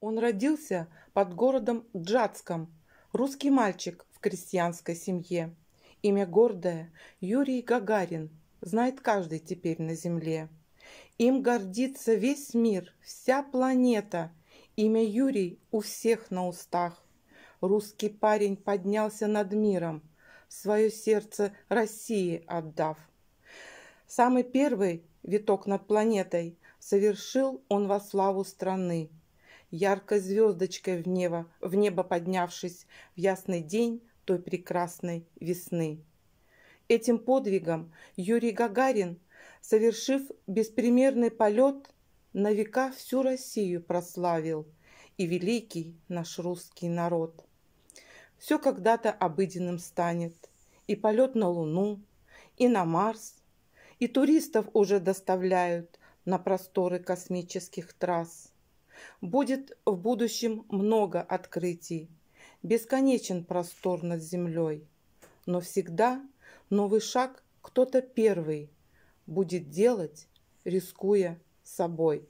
Он родился под городом Джатском, русский мальчик в крестьянской семье. Имя гордое – Юрий Гагарин, знает каждый теперь на земле. Им гордится весь мир, вся планета. Имя Юрий у всех на устах. Русский парень поднялся над миром, свое сердце России отдав. Самый первый виток над планетой совершил он во славу страны – яркой звездочкой в небо, в небо поднявшись в ясный день той прекрасной весны. Этим подвигом Юрий Гагарин, совершив беспримерный полет, на века всю Россию прославил и великий наш русский народ. Все когда-то обыденным станет, и полет на Луну, и на Марс, и туристов уже доставляют на просторы космических трасс. Будет в будущем много открытий. Бесконечен простор над землей. Но всегда новый шаг кто-то первый будет делать, рискуя собой.